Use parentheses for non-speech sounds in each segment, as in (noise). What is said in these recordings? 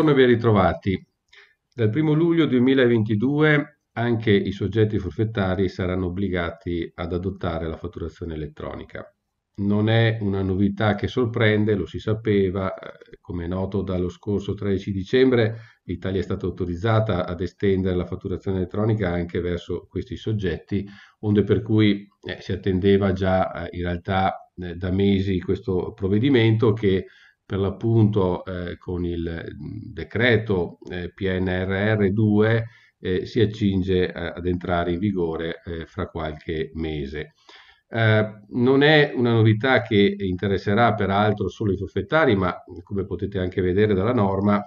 Buongiorno e ben ritrovati. Dal 1 luglio 2022 anche i soggetti forfettari saranno obbligati ad adottare la fatturazione elettronica. Non è una novità che sorprende, lo si sapeva, eh, come è noto dallo scorso 13 dicembre l'Italia è stata autorizzata ad estendere la fatturazione elettronica anche verso questi soggetti, onde per cui eh, si attendeva già eh, in realtà eh, da mesi questo provvedimento che per l'appunto eh, con il decreto eh, PNRR 2 eh, si accinge ad entrare in vigore eh, fra qualche mese. Eh, non è una novità che interesserà peraltro solo i forfettari, ma come potete anche vedere dalla norma,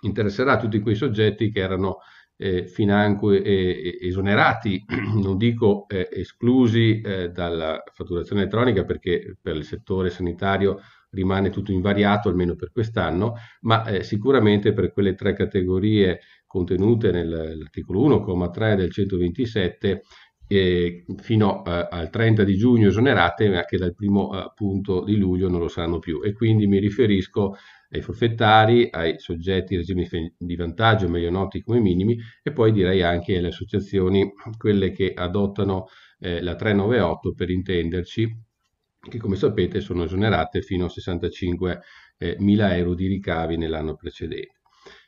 interesserà tutti quei soggetti che erano eh, financo eh, esonerati, (clears throat) non dico eh, esclusi eh, dalla fatturazione elettronica perché per il settore sanitario rimane tutto invariato almeno per quest'anno, ma eh, sicuramente per quelle tre categorie contenute nell'articolo 1,3 del 127 eh, fino eh, al 30 di giugno esonerate, ma che dal primo eh, punto di luglio non lo saranno più. E quindi mi riferisco ai forfettari, ai soggetti in regime di vantaggio, meglio noti come minimi, e poi direi anche alle associazioni, quelle che adottano eh, la 398 per intenderci, che come sapete sono esonerate fino a 65.000 euro di ricavi nell'anno precedente.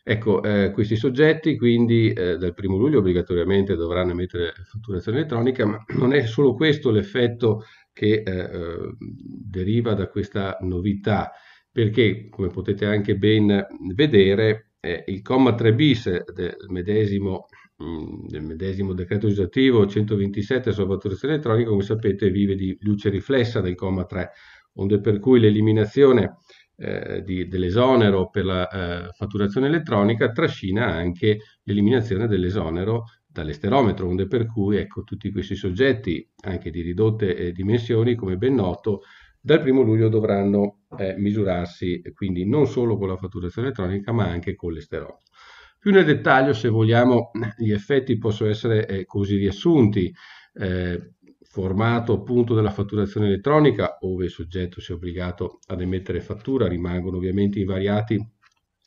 Ecco, eh, questi soggetti quindi eh, dal 1 luglio obbligatoriamente dovranno emettere fatturazione elettronica, ma (clears throat) non è solo questo l'effetto che eh, eh, deriva da questa novità, perché come potete anche ben vedere eh, il comma 3 bis del medesimo Mm, del medesimo decreto legislativo 127 sulla fatturazione elettronica, come sapete, vive di luce riflessa del comma 3, onde per cui l'eliminazione eh, dell'esonero per la eh, fatturazione elettronica trascina anche l'eliminazione dell'esonero dall'esterometro, onde per cui ecco, tutti questi soggetti, anche di ridotte eh, dimensioni, come ben noto, dal 1 luglio dovranno eh, misurarsi quindi non solo con la fatturazione elettronica ma anche con l'esterometro. Più nel dettaglio, se vogliamo, gli effetti possono essere eh, così riassunti. Eh, formato appunto della fatturazione elettronica, ove il soggetto sia obbligato ad emettere fattura, rimangono ovviamente invariati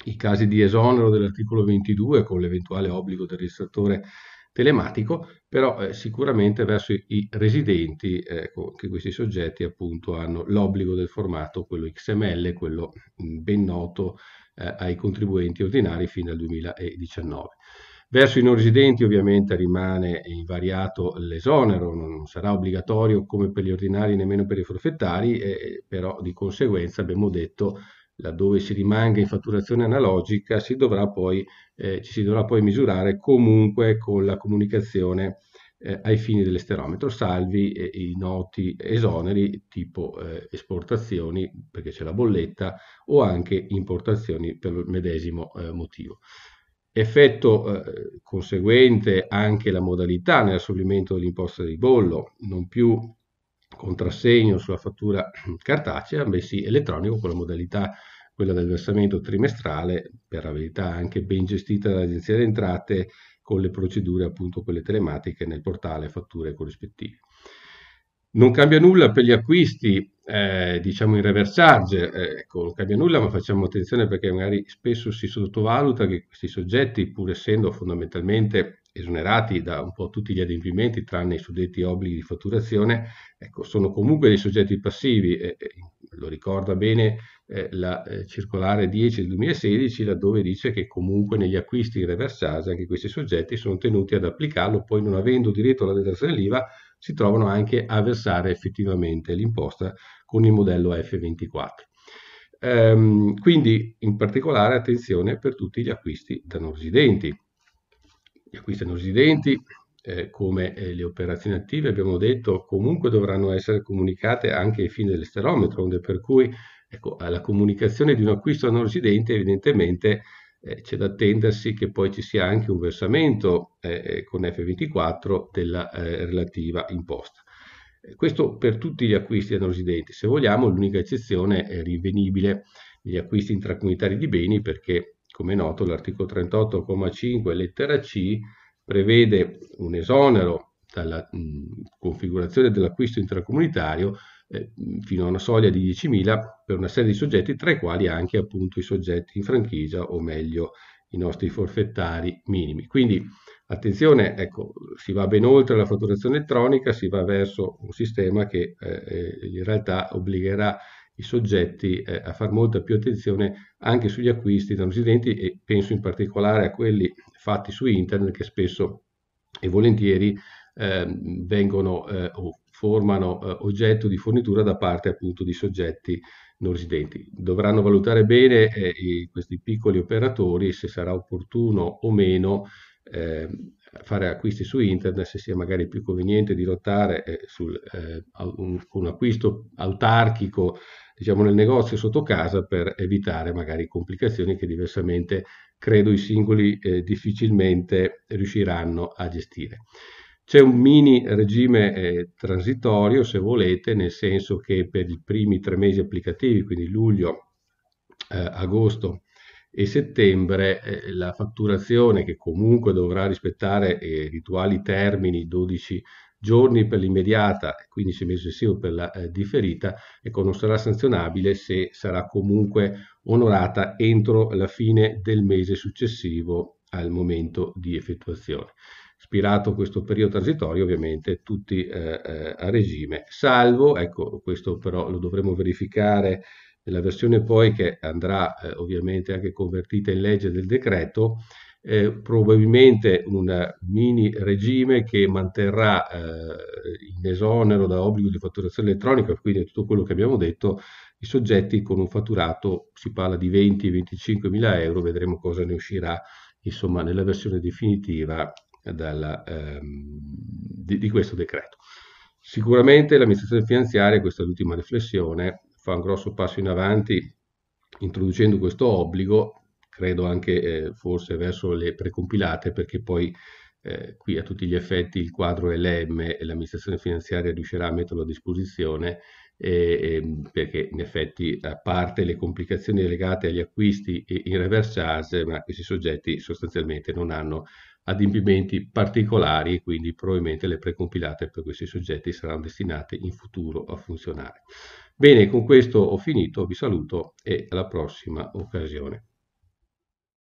i casi di esonero dell'articolo 22 con l'eventuale obbligo del registratore telematico, però eh, sicuramente verso i, i residenti, ecco, che questi soggetti appunto hanno l'obbligo del formato, quello XML, quello mh, mm, ben noto eh, ai contribuenti ordinari fino al 2019. Verso i non residenti ovviamente rimane invariato l'esonero, non sarà obbligatorio come per gli ordinari nemmeno per i forfettari, eh, però di conseguenza abbiamo detto laddove si rimanga in fatturazione analogica, si poi, eh, ci si dovrà poi misurare comunque con la comunicazione eh, ai fini dell'esterometro, salvi eh, i noti esoneri tipo eh, esportazioni, perché c'è la bolletta, o anche importazioni per il medesimo eh, motivo. Effetto eh, conseguente anche la modalità nell'assolvimento dell'imposta di bollo, non più contrassegno sulla fattura (clears throat) cartacea, bensì elettronico con la modalità quella del versamento trimestrale, per la verità anche ben gestita dall'Agenzia delle Entrate con le procedure appunto quelle telematiche nel portale fatture corrispettive. Non cambia nulla per gli acquisti, eh, diciamo in reverse charge, eh, ecco, non cambia nulla, ma facciamo attenzione perché magari spesso si sottovaluta che questi soggetti, pur essendo fondamentalmente esonerati da un po' tutti gli adempimenti, tranne i suddetti obblighi di fatturazione, ecco, sono comunque dei soggetti passivi. Eh, lo ricorda bene eh, la eh, circolare 10 del 2016, laddove dice che comunque negli acquisti in reverse charge anche questi soggetti sono tenuti ad applicarlo, poi non avendo diritto alla detrazione dell'IVA si trovano anche a versare effettivamente l'imposta con il modello F24. Ehm, quindi in particolare attenzione per tutti gli acquisti da non residenti. Gli acquisti da non residenti, eh, come eh, le operazioni attive, abbiamo detto, comunque dovranno essere comunicate anche ai fini dell'esterometro, per cui ecco, alla comunicazione di un acquisto da non residente evidentemente eh, c'è da attendersi che poi ci sia anche un versamento eh, eh con F24 della eh, relativa imposta. Eh, questo per tutti gli acquisti da non residenti, se vogliamo l'unica eccezione è rinvenibile negli acquisti intracomunitari di beni perché come è noto l'articolo 38,5 lettera C prevede un esonero dalla mh, configurazione dell'acquisto intracomunitario eh, fino a una soglia di 10.000 per una serie di soggetti, tra i quali anche appunto i soggetti in franchigia o meglio i nostri forfettari minimi. Quindi attenzione, ecco, si va ben oltre la fatturazione elettronica, si va verso un sistema che eh, in realtà obbligherà i soggetti eh, a fare molta più attenzione anche sugli acquisti da residenti e penso in particolare a quelli fatti su internet che spesso e volentieri eh, vengono eh, o formano eh, oggetto di fornitura da parte appunto di soggetti non residenti. Dovranno valutare bene eh, questi piccoli operatori se sarà opportuno o meno eh, fare acquisti su internet, se sia magari più conveniente dirottare eh, su eh, un, un, acquisto autarchico diciamo nel negozio sotto casa per evitare magari complicazioni che diversamente credo i singoli eh, difficilmente riusciranno a gestire. C'è un mini regime eh, transitorio, se volete, nel senso che per i primi tre mesi applicativi, quindi luglio, eh, agosto e settembre, eh, la fatturazione che comunque dovrà rispettare i eh, rituali termini 12 giorni per l'immediata e 15 mesi successivo per la eh, differita, ecco, non sarà sanzionabile se sarà comunque onorata entro la fine del mese successivo al momento di effettuazione. Spirato questo periodo transitorio, ovviamente tutti eh, eh, a regime, salvo, ecco, questo però lo dovremo verificare nella versione poi che andrà eh, ovviamente anche convertita in legge del decreto, eh, probabilmente un mini regime che manterrà eh, in esonero da obbligo di fatturazione elettronica, quindi tutto quello che abbiamo detto, i soggetti con un fatturato, si parla di 20-25 mila euro, vedremo cosa ne uscirà insomma nella versione definitiva dalla, ehm, di, di, questo decreto. Sicuramente l'amministrazione finanziaria, questa è l'ultima riflessione, fa un grosso passo in avanti introducendo questo obbligo, credo anche eh, forse verso le precompilate, perché poi eh, qui a tutti gli effetti il quadro LM e l'amministrazione finanziaria riuscirà a metterlo a disposizione eh, perché in effetti a parte le complicazioni legate agli acquisti in reverse charge, ma questi soggetti sostanzialmente non hanno adempimenti particolari e quindi probabilmente le precompilate per questi soggetti saranno destinate in futuro a funzionare. Bene, con questo ho finito, vi saluto e alla prossima occasione.